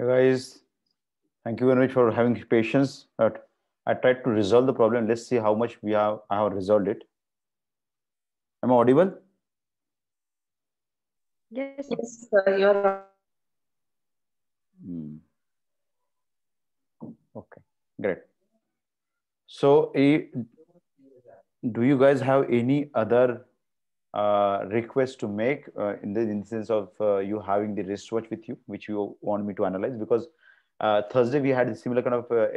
Hey guys, thank you very much for having patience. But I tried to resolve the problem. Let's see how much we have I have resolved it. Am I audible? Yes, yes, sir, you're. Hmm. Okay, great. So, eh, do you guys have any other uh, request to make uh, in the instance of uh, you having the wristwatch with you, which you want me to analyze? Because uh, Thursday we had a similar kind of. Uh,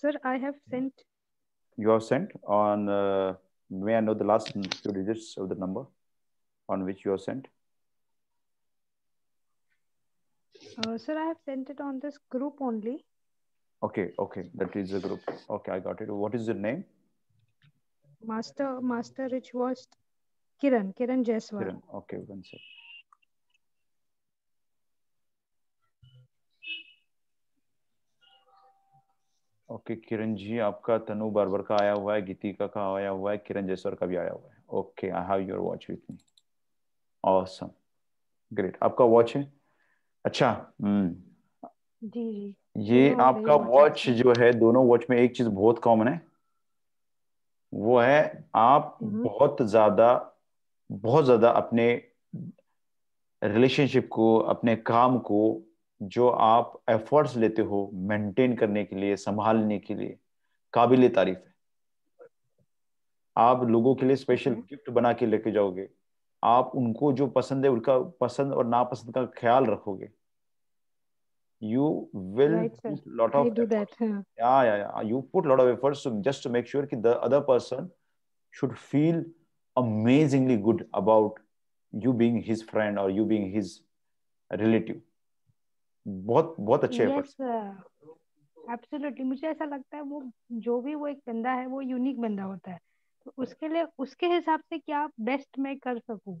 sir, I have sent. You have sent on. Uh, may I know the last two digits of the number on which you have sent? sir, I have sent it on this group only. Okay, okay, that is the group. Okay, I got it. What is your name? Master, Master Rich Kiran Kiran Jaiswal Kiran okay one से okay Kiran ji आपका Tanu barber का आया हुआ है गीति का का आया हुआ है किरण जयसवाल का भी आया हुआ है okay I have your watch with me awesome great आपका वॉच है अच्छा हम्म जी जी ये आपका वॉच जो है दोनों वॉच में एक चीज बहुत कॉमन है वो है आप हम्म. बहुत ज्यादा बहुत ज़्यादा अपने रिलेशनशिप को अपने काम को जो आप एफर्ट्स लेते हो मेंटेन करने के लिए संभालने के लिए काबिल तारीफ है आप लोगों के लिए स्पेशल हम्म। गिफ्ट बना के लेके जाओगे आप उनको जो पसंद है उनका पसंद और नापसंद का ख्याल रखोगे you will lot of you put lot of efforts just to make sure कि other person should feel amazingly good about you being his friend or you being his relative बहुत बहुत अच्छे yes, एब्सोल्युटली मुझे ऐसा लगता है वो जो भी वो एक बंदा है वो यूनिक बंदा होता है तो उसके लिए उसके हिसाब से क्या बेस्ट मैं कर सकूं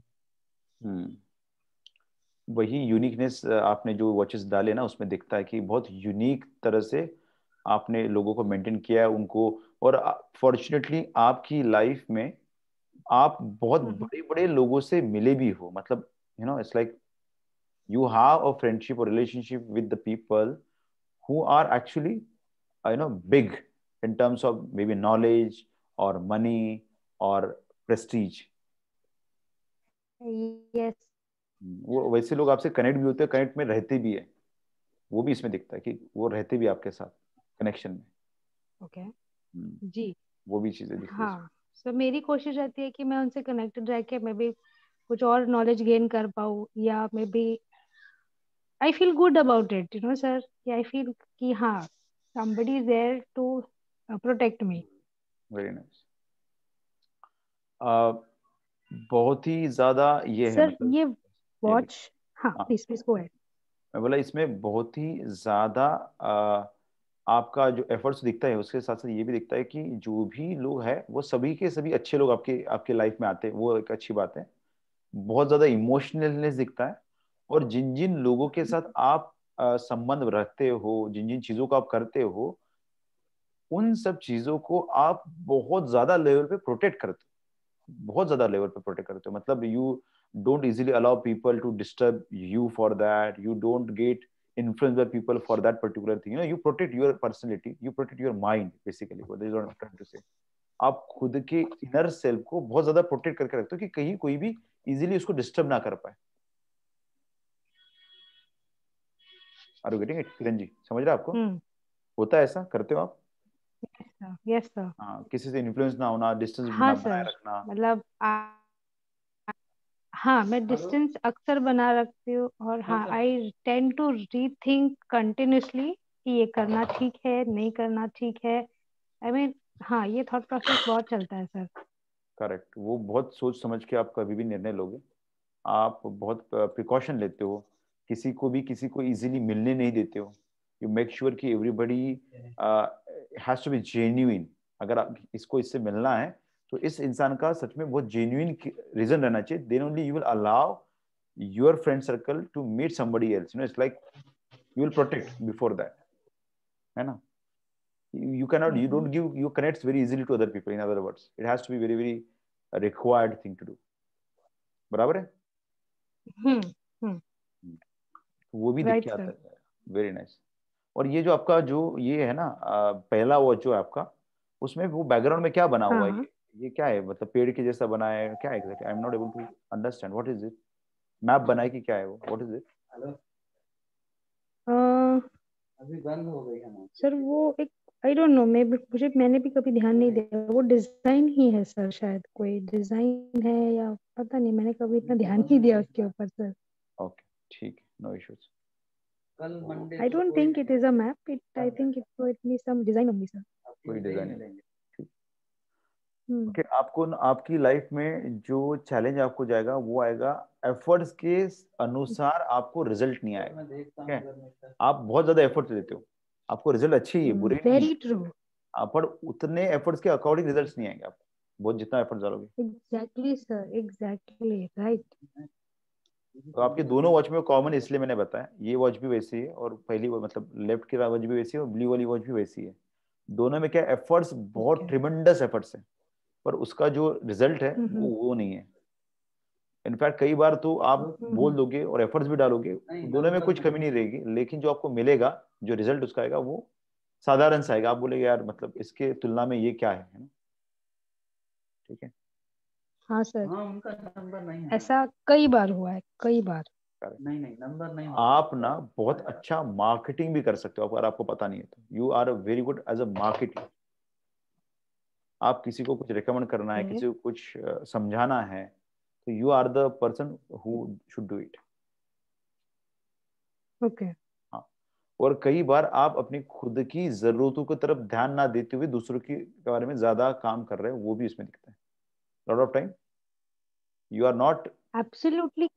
हम्म। वही यूनिकनेस आपने जो वॉचेस डाले ना उसमें दिखता है कि बहुत यूनिक तरह से आपने लोगों को मेंटेन किया है उनको और फॉर्चुनेटली आपकी लाइफ में आप बहुत हम्म। बड़े बड़े लोगों से मिले भी हो मतलब you know it's like you have a friendship और relationship with the people who are actually you know big in terms of maybe knowledge और मनी और प्रेस्टीज yes. वो वैसे लोग आपसे कनेक्ट भी होते हैं कनेक्ट में रहते भी है वो भी इसमें दिखता है कि वो रहते भी आपके साथ कनेक्शन में ओके okay. हम्म। जी वो भी चीजें दिखती हाँ. सो मेरी कोशिश रहती है कि मैं उनसे कनेक्टेड रह के मैं भी कुछ और नॉलेज गेन कर पाऊँ या maybe I feel good about it you know sir कि आई फील कि हाँ somebody is there to uh, protect me very nice uh, बहुत ही ज्यादा ये सर मतलब, ये वॉच हाँ प्लीज प्लीज गो मैं बोला इसमें बहुत ही ज्यादा uh, आपका जो एफर्ट्स दिखता है उसके साथ साथ ये भी दिखता है कि जो भी लोग हैं वो सभी के सभी अच्छे लोग आपके आपके लाइफ में आते हैं वो एक अच्छी बात है बहुत ज़्यादा इमोशनलनेस दिखता है और जिन जिन लोगों के साथ आप संबंध रखते हो जिन जिन चीज़ों को आप करते हो उन सब चीज़ों को आप बहुत ज़्यादा लेवल पे प्रोटेक्ट करते हो बहुत ज़्यादा लेवल पे प्रोटेक्ट करते हो मतलब you don't easily allow people to disturb you for that you don't get influenced by people for that particular thing you know you protect your personality you protect your mind basically what is what i'm trying to say आप खुद के inner self को बहुत ज्यादा protect करके रखते हो कि कहीं कोई भी इजीली उसको डिस्टर्ब ना कर पाए are you getting it Kiran ji समझ रहे आपको hmm. होता है ऐसा करते हो आप यस सर किसी से इन्फ्लुएंस ना होना डिस्टेंस हाँ, बनाए रखना मतलब आ... हाँ मैं डिस्टेंस अक्सर बना रखती हूँ और हाँ I tend to rethink continuously कि ये करना अच्छा। ठीक है नहीं करना ठीक है आई I मीन mean, हाँ ये थॉट प्रोसेस बहुत चलता है सर करेक्ट वो बहुत सोच समझ के आप कभी भी निर्णय लोगे आप बहुत प्रिकॉशन लेते हो किसी को भी किसी को इजीली मिलने नहीं देते हो यू मेक श्योर कि everybody has to be genuine अगर आप इसको इससे मिलना है तो इस इंसान का सच में बहुत जेन्यून रीजन रहना चाहिए then only you will allow your friend circle to meet somebody else you know it's like you will protect before that है ना you can not you don't give you connects very easily to other people in other words it has to be very very required thing to do बराबर है हम्म हम्म वो भी देख के आता है वेरी नाइस और ये जो आपका जो ये है ना पहला वो जो आपका उसमें वो बैकग्राउंड में क्या बना हुआ है हाँ, हाँ। ये क्या है मतलब पेड़ के जैसा बनाया है क्या exact I am not able to understand what is it map बनाए कि क्या है वो व्हाट इज इट अभी बंद हो गई है सर वो एक आई डोंट नो मे मुझे मैंने भी कभी ध्यान नहीं दिया वो डिजाइन ही है सर शायद कोई डिजाइन है या पता नहीं मैंने कभी इतना ध्यान नहीं दिया उसके ऊपर सर ओके ठीक नो इश्यूज कल Monday I don't think it is a map it I think it it me some design only sir कोई डिजाइन नहीं हम्म। कि आपको आपकी लाइफ में जो चैलेंज आपको जाएगा वो आएगा एफर्ट्स के अनुसार आपको रिजल्ट नहीं आएगा ठीक है आप बहुत ज्यादा एफर्ट देते हो आपको रिजल्ट अच्छी है बुरे वेरी हम्म, ट्रू पर उतने एफर्ट्स के अकॉर्डिंग रिजल्ट्स नहीं आएंगे आपको बहुत जितना एफर्ट डालोगे एग्जैक्टली सर एग्जैक्टली राइट तो आपके दोनों वॉच में कॉमन इसलिए मैंने बताया ये वॉच भी वैसी है और पहली मतलब लेफ्ट की वॉच भी वैसी है और ब्लू वाली वॉच भी वैसी है दोनों में क्या एफर्ट्स बहुत ट्रिमेंडस एफर्ट्स है पर उसका जो रिजल्ट है वो वो नहीं है इनफैक्ट कई बार तो आप बोल दोगे और एफर्ट्स भी डालोगे तो दोनों में मतलब कुछ कमी नहीं रहेगी लेकिन जो आपको मिलेगा जो रिजल्ट उसका आएगा वो साधारण सा आएगा आप बोलेगे यार मतलब इसके तुलना में ये क्या है ना ठीक है हाँ सर हाँ, नंबर नहीं है। ऐसा कई बार हुआ है कई बार नहीं नहीं नंबर नहीं आप ना बहुत हाँ। अच्छा मार्केटिंग भी कर सकते हो अगर आपको पता नहीं है तो you are very good as a marketing आप किसी को कुछ रिकमेंड करना है हम्म। किसी को कुछ समझाना है तो you are the person who should do it okay हाँ। और कई बार आप अपनी खुद की जरूरतों की तरफ ध्यान ना देते हुए दूसरों की के बारे में ज्यादा काम कर रहे हैं वो भी इसमें दिखता है lot of time you are not absolutely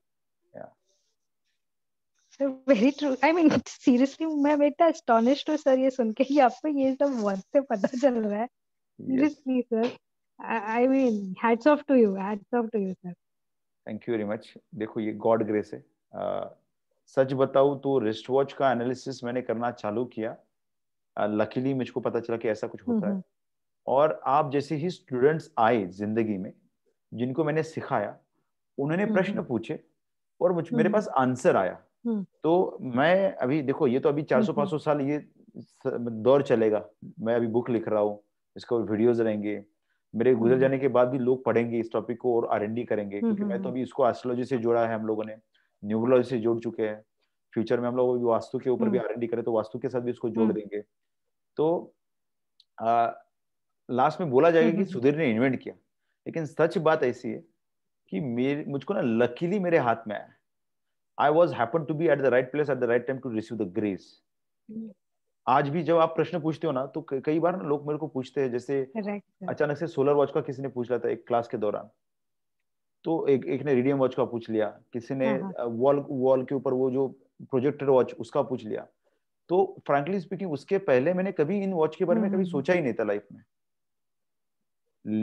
very true I mean seriously मैं बेटा एस्टोनिश्ड हूं सर ये सुन के कि आपको ये सब वर्ड से पता चल रहा है seriously yes. sir I, mean hats off to you hats off to you sir Thank you very much. देखो ये God grace है आ, सच बताऊँ तो wrist watch का analysis मैंने करना चालू किया लकीली मुझको पता चला कि ऐसा कुछ होता है हम्म, हम्म। और आप जैसे ही स्टूडेंट्स आए जिंदगी में जिनको मैंने सिखाया उन्होंने हम्म, प्रश्न पूछे और मुझ मेरे पास आंसर आया तो मैं अभी देखो ये तो अभी 400-500 साल ये दौर चलेगा मैं अभी बुक लिख रहा हूँ इसको वीडियोस रहेंगे मेरे गुजर हम्म। जाने के बाद भी लोग पढ़ेंगे इस टॉपिक को और आर करेंगे हम्म, क्योंकि मैं हम्म, तो अभी इसको एस्ट्रोलॉजी से जोड़ा है हम लोगों ने न्यूरोलॉजी से जोड़ चुके हैं फ्यूचर में हम लोग वास्तु के ऊपर भी आर करें तो वास्तु के साथ भी इसको जोड़ देंगे तो लास्ट में बोला जाएगा कि सुधीर ने इन्वेंट किया लेकिन सच बात ऐसी है कि मेरे मुझको ना लकीली मेरे हाथ में आया I was happen the right place at the right time to receive the grace आज भी जब आप प्रश्न पूछते हो ना तो कई बार लोग मेरे को पूछते हैं जैसे अचानक से सोलर वॉच का किसी ने पूछ लिया था एक क्लास के दौरान तो एक एक ने रेडियम वॉच का पूछ लिया किसी ने वॉल हाँ, वॉल हाँ। के ऊपर वो जो प्रोजेक्टर वॉच उसका पूछ लिया तो फ्रेंकली स्पीकिंग उसके पहले मैंने कभी इन वॉच के बारे में कभी हम्म। सोचा ही नहीं था लाइफ में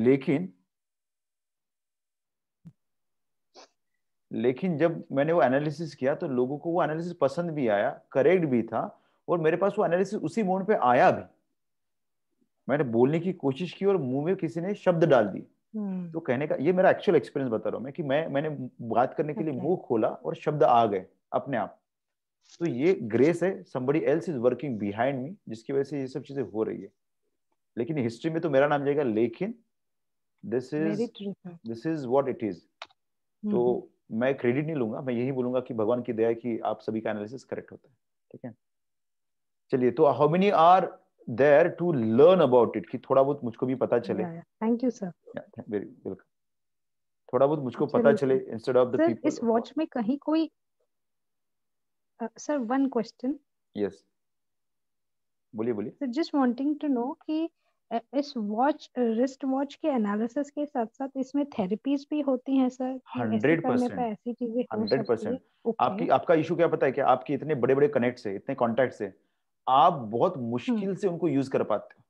लेकिन लेकिन जब मैंने वो एनालिसिस किया तो लोगों को वो एनालिसिस पसंद भी आया करेक्ट भी था और मेरे पास वो एनालिसिस उसी मोड पे आया भी मैंने बोलने की कोशिश की और मुंह में किसी ने शब्द डाल दिए हम्म। तो कहने का ये मेरा एक्चुअल एक्सपीरियंस बता रहा हूँ मैं कि मैं मैंने बात करने के लिए मुंह खोला और शब्द आ गए अपने आप तो ये ग्रेस है somebody else is working behind me जिसकी वजह से ये सब चीजें हो रही है लेकिन हिस्ट्री में तो मेरा नाम जाएगा लेकिन this is this is what it is तो मैं क्रेडिट नहीं लूंगा मैं यही बोलूंगा कि भगवान की दया की आप सभी का एनालिसिस करेक्ट होता है ठीक है चलिए तो how many are there to learn about it कि थोड़ा बहुत मुझको भी पता चले thank you sir very welcome थोड़ा बहुत मुझको पता चले इंस्टेड ऑफ द पीपल इस वॉच में कहीं कोई सर वन क्वेश्चन यस बोलिए बोलिए sir just wanting to know कि इस वॉच रिस्ट वॉच के एनालिसिस के साथ साथ इसमें थेरेपीज भी होती हैं सर हंड्रेड परसेंट ऐसी चीजें हंड्रेड परसेंट आपकी आपका इशू क्या पता है कि आपके इतने बड़े बड़े कनेक्ट है इतने कॉन्टेक्ट है आप बहुत मुश्किल हम्म। से उनको यूज कर पाते हो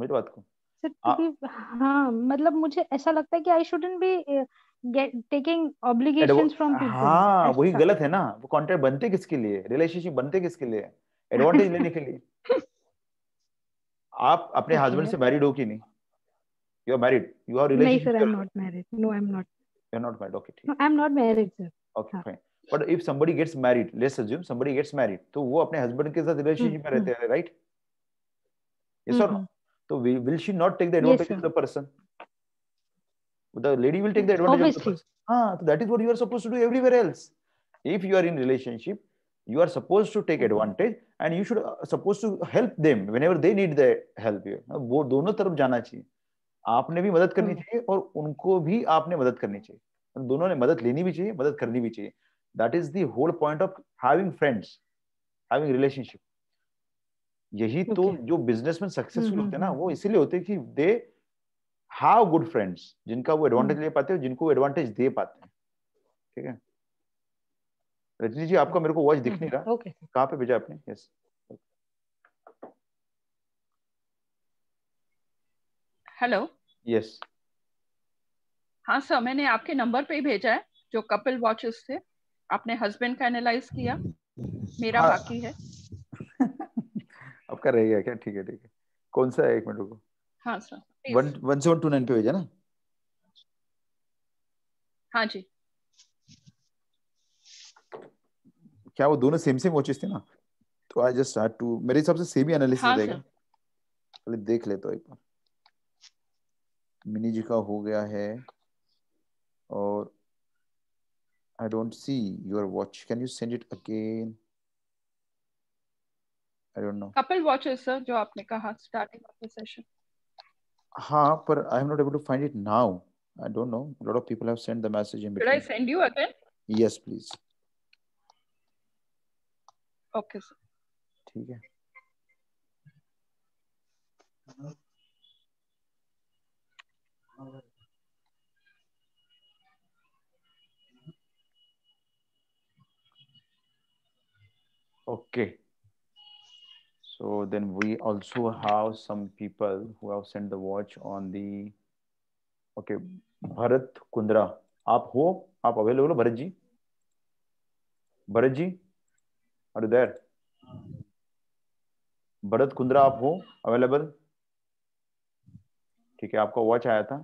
समझ बात को सर हाँ मतलब मुझे ऐसा लगता है कि I shouldn't be taking obligations from people हाँ वही गलत है ना वो कॉन्ट्रैक्ट बनते किसके लिए रिलेशनशिप बनते किसके लिए एडवांटेज लेने के लिए आप अपने हस्बैंड से मैरिड हो कि नहीं you are married you are relationship नहीं sir I am not married no I am not you are not married okay ठीक I am not married sir okay fine but if somebody gets married let's assume somebody gets married तो वो अपने husband के साथ relationship में रहते हम्म, हैं राइट यस और नो तो will she not take the advantage of the person the lady will take the advantage of the person हां तो that is what you are supposed to do everywhere else if you are in relationship you are supposed to take advantage and you should suppose to help them whenever they need the help वो दोनों तरफ जाना चाहिए आपने भी मदद करनी हम्म। चाहिए और उनको भी आपने मदद करनी चाहिए दोनों ने मदद लेनी भी चाहिए मदद करनी भी चाहिए that is the whole point of having friends having relationship यही तो okay. तो जो बिजनेसमैन हम्म, सक्सेसफुल होते हैं ना हम्म, वो हम्म। इसीलिए होते हैं कि दे हैव गुड फ्रेंड्स जिनका वो एडवांटेज ले पाते हैं जिनको एडवांटेज दे पाते हैं ठीक है रजनी जी आपका मेरे को वॉच दिख नहीं रहा okay. कहाँ पे भेजा आपने yes yes. Hello yes yes. हाँ सर मैंने आपके नंबर पे ही भेजा है जो कपिल वॉचेस थे आपने हस्बैंड का एनालाइज किया मेरा हाँ, बाकी है आपका रहेगा क्या ठीक है ठीक है कौन सा है एक मिनट रुको हाँ sir one one seven two nine पे भेजा ना हाँ जी क्या वो दोनों सेम सेम वॉचेस थे ना तो आई जस्ट स्टार्ट टू मेरे हिसाब से सेम ही एनालिसिस हाँ, देगा पहले देख लेता हूँ एक बार मिनी जी का हो गया है और I don't see your watch. Can you send it again? I don't know. Couple watches, sir, जो आपने कहा starting of the session. हाँ, but I am not able to find it now. I don't know. A lot of people have sent the message in between. Should I send you again? Yes, please. Okay, sir. ठीक All right. Okay. So then we also have some people who have sent the watch on the, okay, Bharat Kundra. आप हो आप available हो भरत जी भरत जी अरे देर भरत कुंद्रा आप हो available ठीक है आपका वॉच आया था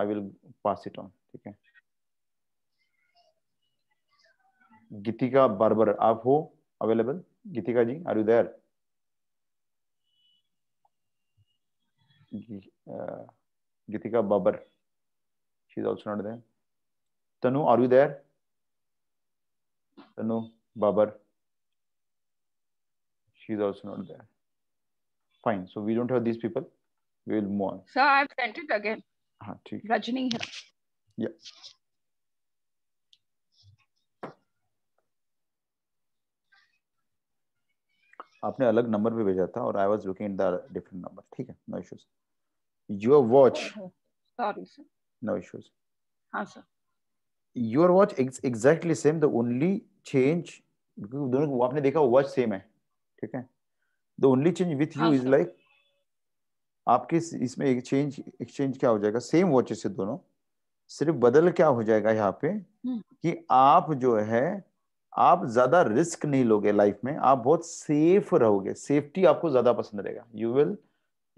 I will pass it on ठीक है गीतिका बारबर आप हो available? Gitika ji, are you there? Uh, babar she is also not there. Tanu, are you there? Tanu Babar, she is also not there. Fine, so we don't have these people. We will move on. Sir, I've sent it again. Ah, Rajini here. Yeah. आपने अलग number पे भेजा था और I was looking in the different number ठीक है no issues your watch sorry sir no issues हां sir your watch exactly same the only change क्योंकि दोनों आपने देखा वॉच सेम है ठीक है the only change with you is like आपके इसमें एक्सचेंज एक्सचेंज क्या हो जाएगा सेम वॉचेस है दोनों सिर्फ बदल क्या हो जाएगा यहाँ पे हम्म। कि आप जो है आप ज्यादा रिस्क नहीं लोगे लाइफ में आप बहुत सेफ रहोगे सेफ्टी आपको ज्यादा पसंद रहेगा you will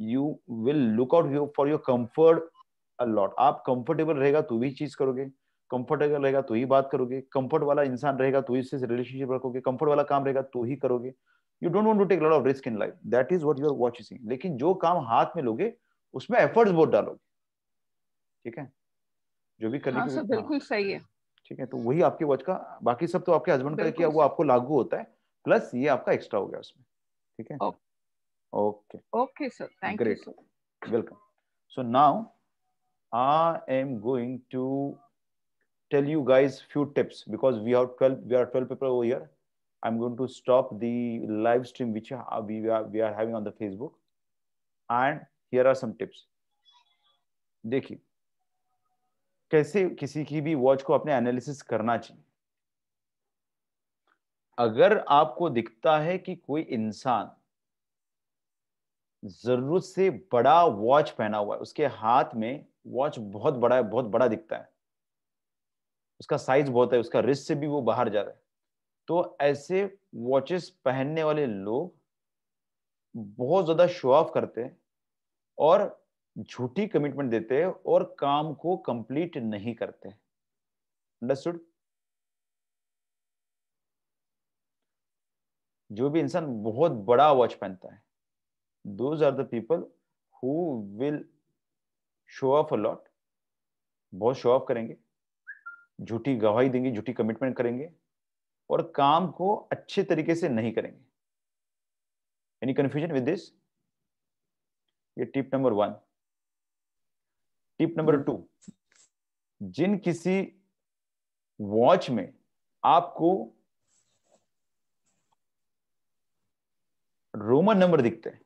you will look out for your comfort a lot आप कंफर्टेबल रहेगा तो भी चीज करोगे कंफर्टेबल रहेगा तो ही बात करोगे कंफर्ट वाला इंसान रहेगा तो इससे रिलेशनशिप रखोगे कंफर्ट वाला काम रहेगा तो ही करोगे you don't want to take of risk in life that is what you are watching लेकिन जो काम हाथ में लोगे उसमें एफर्ट्स बहुत डालोगे ठीक है जो भी करने हाँ, बिल्कुल हाँ। सही है ठीक है तो वही आपके वॉच का बाकी सब तो आपके हस्बैंड का किया वो आपको लागू होता है प्लस ये आपका एक्स्ट्रा हो गया उसमें ठीक है okay okay sir thank you welcome so now I am going to tell you guys few tips because we have twelve we are twelve paper over year I am going to stop the live stream which we are having on the Facebook and here are some tips देखिए कैसे किसी की भी watch को अपने analysis करना चाहिए अगर आपको दिखता है कि कोई इंसान जरूरत से बड़ा वॉच पहना हुआ है उसके हाथ में वॉच बहुत बड़ा है बहुत बड़ा दिखता है उसका साइज बहुत है उसका रिस्क से भी वो बाहर जा रहा है तो ऐसे वॉचेस पहनने वाले लोग बहुत ज्यादा शो ऑफ करते हैं और झूठी कमिटमेंट देते हैं और काम को कंप्लीट नहीं करते अंडरस्टूड जो भी इंसान बहुत बड़ा वॉच पहनता है those are the people who will show off a lot बहुत शो ऑफ करेंगे झूठी गवाही देंगे झूठी कमिटमेंट करेंगे और काम को अच्छे तरीके से नहीं करेंगे एनी कंफ्यूजन विद दिस ये tip number one tip number two जिन किसी वॉच में आपको रोमन नंबर दिखते हैं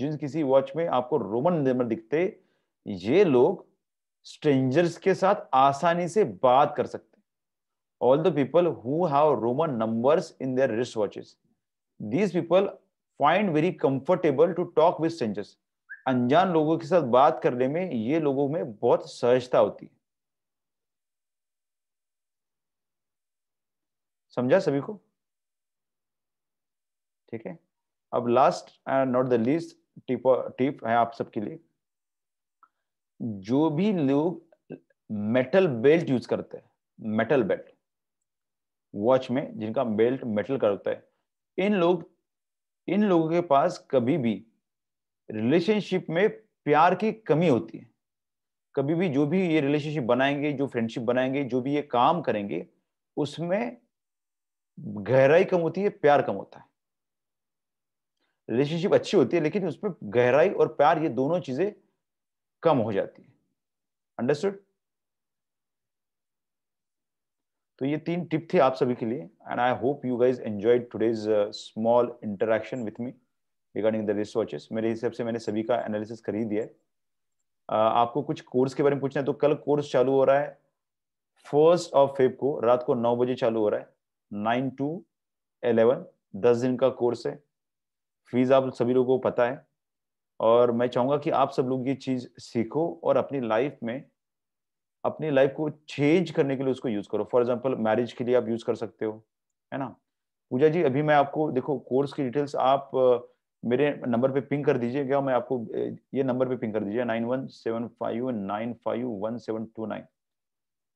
जिन किसी वॉच में आपको रोमन नंबर दिखते ये लोग स्ट्रेंजर्स के साथ आसानी से बात कर सकते all the people who have Roman numbers in their wrist watches these people find very comfortable to talk with strangers अनजान लोगों के साथ बात करने में ये लोगों में बहुत सहजता होती है समझा सभी को ठीक है अब last and not the least tip tip है आप सबके लिए जो भी लोग मेटल बेल्ट यूज करते हैं मेटल बेल्ट वॉच में जिनका बेल्ट मेटल का होता है इन लोग इन लोगों के पास कभी भी रिलेशनशिप में प्यार की कमी होती है कभी भी जो भी ये रिलेशनशिप बनाएंगे जो फ्रेंडशिप बनाएंगे जो भी ये काम करेंगे उसमें गहराई कम होती है प्यार कम होता है रिलेशनशिप अच्छी होती है लेकिन उसमें गहराई और प्यार ये दोनों चीजें कम हो जाती है अंडरस्टूड तो ये तीन टिप थे आप सभी के लिए and I hope you guys enjoyed today's small interaction with me regarding the researches मेरे हिसाब से मैंने सभी का एनालिसिस कर ही दिया है आपको कुछ कोर्स के बारे में पूछना है तो कल कोर्स चालू हो रहा है फर्स्ट ऑफ फेब को रात को नौ बजे चालू हो रहा है नाइन टू एलेवन दस दिन का कोर्स है फीस आप सभी लोगों को पता है और मैं चाहूँगा कि आप सब लोग ये चीज़ सीखो और अपनी लाइफ में अपनी लाइफ को चेंज करने के लिए उसको यूज़ करो फॉर एग्जाम्पल मैरिज के लिए आप यूज़ कर सकते हो है ना पूजा जी अभी मैं आपको देखो कोर्स की डिटेल्स आप मेरे नंबर पे पिंग कर दीजिए क्या मैं आपको ये नंबर पे पिंग कर दीजिए nine one seven five nine five one seven two nine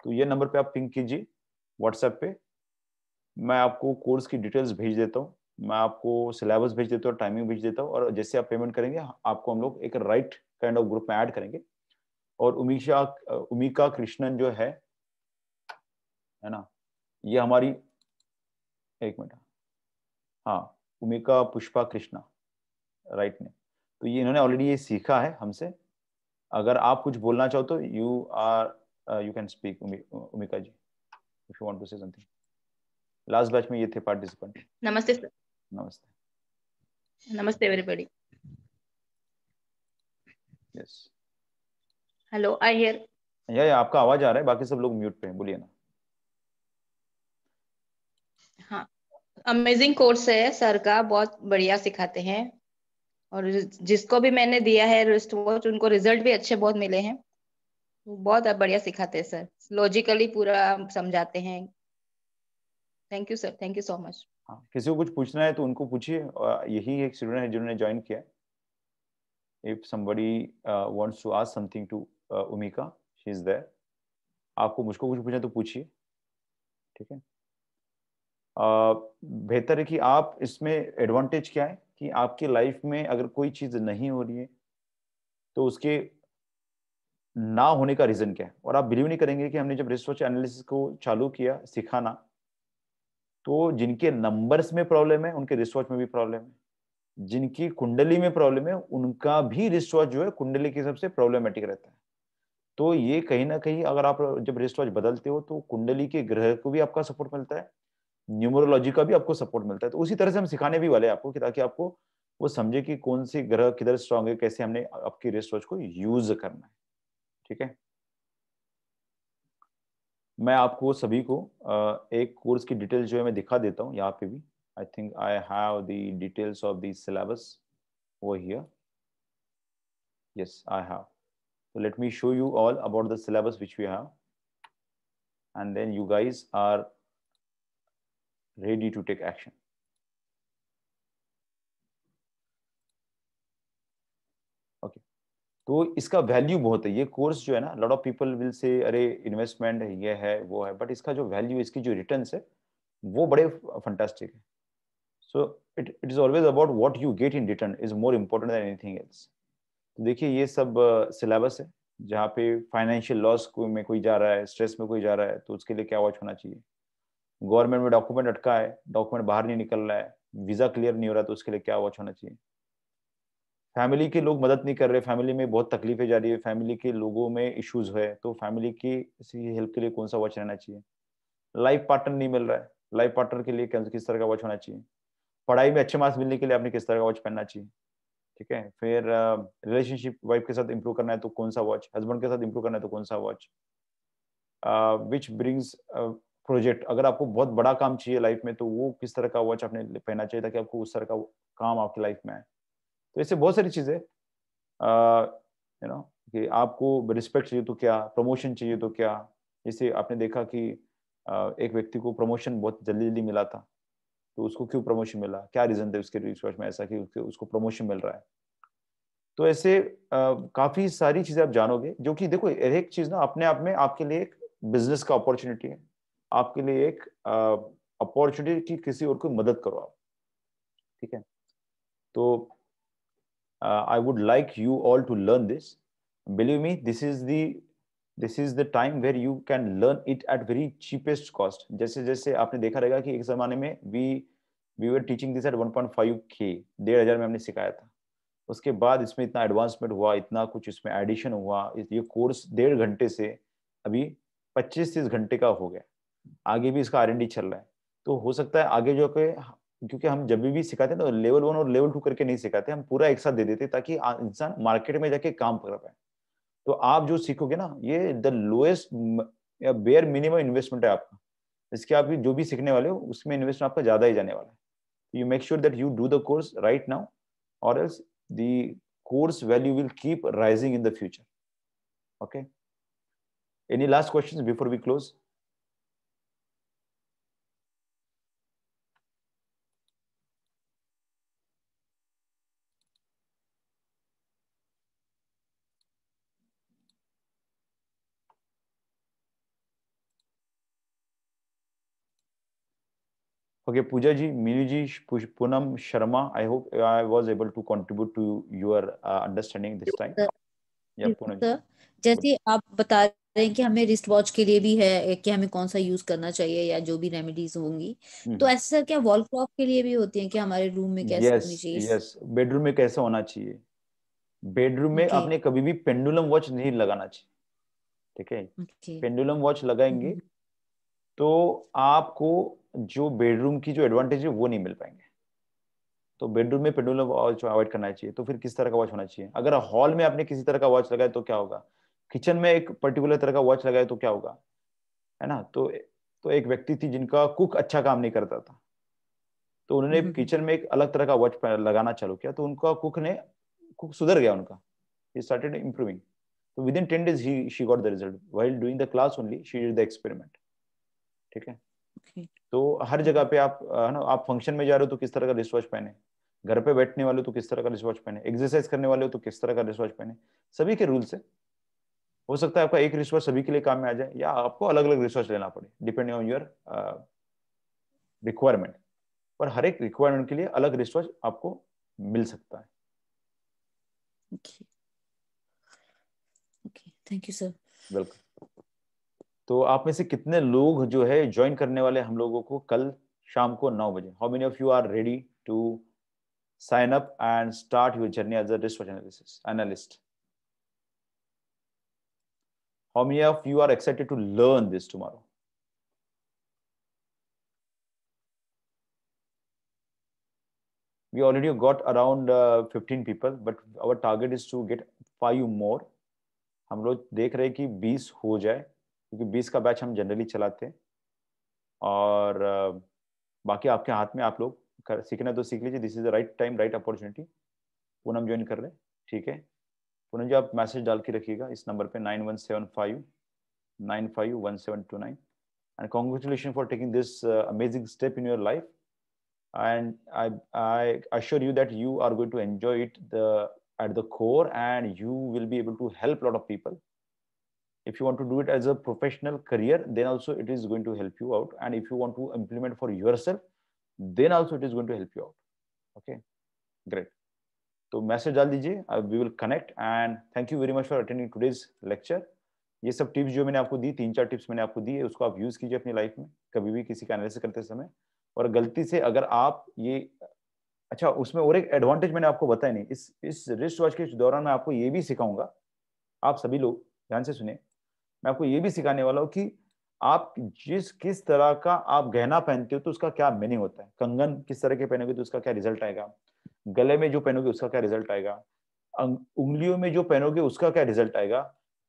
तो ये नंबर पे आप पिंग कीजिए व्हाट्सएप पे मैं आपको कोर्स की डिटेल्स भेज देता हूँ मैं आपको सिलेबस भेज देता हूँ टाइमिंग भेज देता हूँ और जैसे आप पेमेंट करेंगे आपको हम लोग एक राइट काइंड ऑफ ग्रुप में ऐड करेंगे और उमिका उमिका कृष्णन जो है है ना ये हमारी एक मिनट हाँ उमिका पुष्पा कृष्णा राइट ने तो ये इन्होंने ऑलरेडी ये सीखा है हमसे अगर आप कुछ बोलना चाहो तो you are you can speak Umika ji if you want to say something last batch में ये थे पार्टिसिपेंट नमस्ते सर नमस्ते नमस्ते everybody yes hello I here yeah, yeah आपका आवाज आ रहा है बाकी सब लोग म्यूट पे हैं बोलिए ना हाँ अमेजिंग कोर्स है सर का बहुत बढ़िया सिखाते हैं और जिसको भी मैंने दिया है रिस्ट वॉच उनको रिजल्ट भी अच्छे बहुत मिले हैं बहुत बढ़िया सिखाते हैं सर लॉजिकली पूरा समझाते हैं thank you sir thank you so much किसी को कुछ पूछना है तो उनको पूछिए यही एक स्टूडेंट है जिन्होंने ज्वाइन किया if somebody wants to ask something to Umika she is there आपको मुझको कुछ पूछना तो पूछिए ठीक है बेहतर है कि आप इसमें एडवांटेज क्या है कि आपकी लाइफ में अगर कोई चीज नहीं हो रही है तो उसके ना होने का रीजन क्या है और आप बिलीव नहीं करेंगे कि हमने जब रिसर्च एनालिसिस को चालू किया सिखाना तो जिनके नंबर्स में प्रॉब्लम है उनके रिसर्च में भी प्रॉब्लम है जिनकी कुंडली में प्रॉब्लम है उनका भी रिसर्च जो है कुंडली के हिसाब से प्रॉब्लमेटिक रहता है तो ये कहीं ना कहीं अगर आप जब वॉच बदलते हो तो कुंडली के ग्रह को भी आपका सपोर्ट मिलता है न्यूमरोलॉजी का भी आपको सपोर्ट मिलता है तो उसी तरह से हम सिखाने भी वाले हैं आपको कि ताकि आपको वो समझे कि कौन सी ग्रह किधर स्ट्रांग है कैसे हमने आपकी रेस्ट वॉच को यूज करना है ठीक है मैं आपको सभी को एक कोर्स की डिटेल जो है मैं दिखा देता हूँ यहाँ पे भी I think I have the details of the syllabus वो here yes I have so let me show you all about the syllabus which we have and then you guys are ready to take action. Okay तो इसका value बहुत है ये course जो है ना lot of people will say अरे investment है ये है वो है बट इसका जो वैल्यू इसकी जो रिटर्न है वो बड़े फंटेस्टिक है so it it is always about what you get in return is more important than anything else तो देखिए ये सब सिलेबस uh, है जहाँ पे फाइनेंशियल लॉस को में कोई जा रहा है स्ट्रेस में कोई जा रहा है तो उसके लिए क्या वॉच होना चाहिए गवर्नमेंट में डॉक्यूमेंट अटका है डॉक्यूमेंट बाहर नहीं निकल रहा है वीजा क्लियर नहीं हो रहा तो उसके लिए क्या वॉच होना चाहिए फैमिली के लोग मदद नहीं कर रहे फैमिली में बहुत तकलीफें जा रही है फैमिली के लोगों में इश्यूज है तो फैमिली की हेल्प के लिए कौन सा वॉच रहना चाहिए लाइफ पार्टनर नहीं मिल रहा है लाइफ पार्टनर के लिए किस तरह का वॉच होना चाहिए पढ़ाई में अच्छे मार्क्स मिलने के लिए आपने किस तरह का वॉच पहनना चाहिए ठीक है फिर रिलेशनशिप वाइफ के साथ इंप्रूव करना है तो कौन सा वॉच हस्बैंड के साथ इंप्रूव करना है तो कौन सा वॉच विच ब्रिंग्स प्रोजेक्ट अगर आपको बहुत बड़ा काम चाहिए लाइफ में तो वो किस तरह का वॉच आपने पहनना चाहिए ताकि आपको उस तरह का काम आपकी लाइफ में आए तो ऐसे बहुत सारी चीज़ें यू नो कि आपको रिस्पेक्ट चाहिए तो क्या प्रमोशन चाहिए तो क्या जैसे आपने देखा कि uh, एक व्यक्ति को प्रमोशन बहुत जल्दी जल्दी मिला था तो उसको क्यों प्रमोशन मिला क्या रीजन थे उसके रिसर्च में ऐसा कि उसको प्रमोशन मिल रहा है तो ऐसे uh, काफी सारी चीजें आप जानोगे जो कि देखो हर एक चीज ना अपने आप में आपके लिए एक बिजनेस का अपॉर्चुनिटी है आपके लिए एक अपॉर्चुनिटी की किसी और को मदद करो आप ठीक है तो I would like you all to learn this believe me this is the this is the time where you can learn it at very cheapest cost जैसे जैसे आपने देखा रहेगा कि एक जमाने में we we were teaching this at 1.5 के डेढ़ हजार में हमने सिखाया था उसके बाद इसमें इतना एडवांसमेंट हुआ इतना कुछ इसमें एडिशन हुआ ये कोर्स डेढ़ घंटे से अभी पच्चीस तीस घंटे का हो गया आगे भी इसका आर चल रहा है तो हो सकता है आगे जो के क्योंकि हम जब भी सिखाते हैं तो लेवल वन और लेवल टू करके नहीं सिखाते हम पूरा एक साथ दे देते ताकि इंसान मार्केट में जाके काम कर पाए तो आप जो सीखोगे ना ये the lowest bare minimum investment है आपका इसके आप जो भी सीखने वाले हो उसमें इन्वेस्टमेंट आपका ज्यादा ही जाने वाला है you make sure that you do the course right now और else the course value will keep rising in the future okay any last question before we close Okay, Pooja ji, Minu ji, Poonam Sharma, I hope I was able to contribute to your uh, understanding this time. Yeah, Poonam ji. जैसे आप बता रहे हैं कि हमें wrist watch के लिए भी है कि हमें कौन सा यूज करना चाहिए या जो भी रेमेडीज होंगी हम्म। तो ऐसे सर क्या वॉल क्लॉक के लिए भी होती है कि हमारे रूम में कैसे yes, होनी चाहिए यस yes, बेडरूम में कैसे होना चाहिए बेडरूम में okay. आपने कभी भी पेंडुलम वॉच नहीं लगाना चाहिए ठीक है okay. पेंडुलम वॉच लगाएंगे हम्म। तो आपको जो बेडरूम की जो एडवांटेज है वो नहीं मिल पाएंगे तो बेडरूम में पेंडुलम वॉच अवॉइड करना चाहिए तो फिर किस तरह का वॉच होना चाहिए अगर हॉल में आपने किसी तरह का वॉच लगाया तो क्या होगा किचन में एक पर्टिकुलर तरह का वॉच लगाया तो क्या होगा है ना तो तो एक व्यक्ति थी जिनका कुक अच्छा काम नहीं करता था तो उन्होंने किचन हम्म, हम्म। में एक अलग तरह का वॉच लगाना चालू किया तो उनका कुक ने कुक सुधर गया उनका ही स्टार्टेड इंप्रूविंग तो विद इन टेन डेज ही she got the result while doing the class only she did the experiment ठीक है तो हर जगह पे आप है ना आप फंक्शन में जा रहे हो तो किस तरह का रिस्ट वॉच पहने घर पे बैठने वाले हो तो किस तरह का रिस्ट वॉच पहने एक्सरसाइज करने वाले हो तो किस तरह का रिस्ट वॉच पहने सभी के रूल्स है हो सकता है आपका एक रिस्ट वॉच सभी के लिए काम में आ जाए या आपको अलग अलग रिस्ट वॉच लेना पड़े डिपेंडिंग ऑन योर रिक्वायरमेंट पर हर एक रिक्वायरमेंट के लिए अलग रिस्ट वॉच आपको मिल सकता है okay okay thank you sir welcome तो आप में से कितने लोग जो है ज्वाइन करने वाले हम लोगों को कल शाम को नौ बजे how many of you are ready to sign up and start your journey as a research analysis analyst how many of you are excited to learn this tomorrow we already got around uh, 15 people but our target is to get five more hum log dekh rahe ki 20 ho jaye क्योंकि बीस का batch हम generally चलाते हैं और बाकी आपके हाथ में आप लोग कर सीखना तो सीख लीजिए this is the right time right opportunity Poonam join कर रहे ठीक है पूनम जी आप मैसेज डाल के रखिएगा इस नंबर पे nine one seven five nine five one seven two nine and congratulation for taking this amazing step in your life and I I assure you that you are going to enjoy it the at the core and you will be able to help lot of people if you want to do it as a professional career then also it is going to help you out and if you want to implement for yourself then also it is going to help you out okay great तो message डाल दीजिए we will connect and thank you very much for attending today's lecture ये सब tips जो मैंने आपको दी तीन चार टिप्स मैंने आपको दी है उसको आप यूज़ कीजिए अपनी लाइफ में कभी भी किसी का एनालिसिस करते समय और गलती से अगर आप ये अच्छा उसमें और एक एडवांटेज मैंने आपको बताया नहीं इस इस रिस्ट वॉच के दौरान मैं आपको ये भी सिखाऊंगा आप सभी लोग ध्यान से सुने मैं आपको ये भी सिखाने वाला हूँ कि आप जिस किस तरह का आप गहना पहनते हो तो उसका क्या मीनिंग होता है कंगन किस तरह के पहनोगे तो उसका क्या रिजल्ट आएगा गले में जो पहनोगे उसका क्या रिजल्ट आएगा उंगलियों में जो पहनोगे उसका क्या रिजल्ट आएगा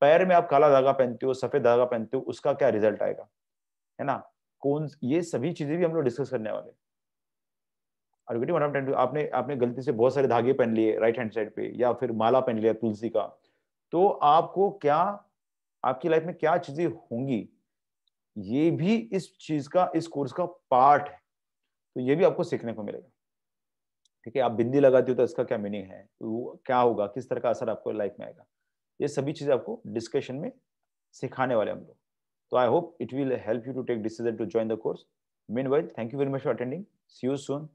पैर में आप काला धागा पहनते हो सफेद धागा पहनते हो उसका क्या रिजल्ट आएगा है ना कौन ये सभी चीजें भी हम लोग डिस्कस करने वाले और आपने आपने गलती से बहुत सारे धागे पहन लिए राइट हैंड साइड पे या फिर माला पहन लिया तुलसी का तो आपको क्या आपकी लाइफ में क्या चीजें होंगी ये भी इस चीज का इस कोर्स का पार्ट है तो ये भी आपको सीखने को मिलेगा ठीक है आप बिंदी लगाते हो तो इसका क्या मीनिंग है वो क्या होगा किस तरह का असर आपको लाइफ में आएगा ये सभी चीजें आपको डिस्कशन में सिखाने वाले हम लोग तो I hope it will help you to take decision to join the course meanwhile thank you very much for attending see you soon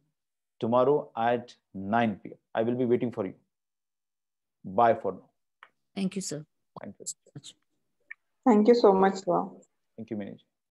tomorrow at nine P M I will be waiting for you bye for now thank you sir thank you Thank you so much, sir. Thank you, Manoj.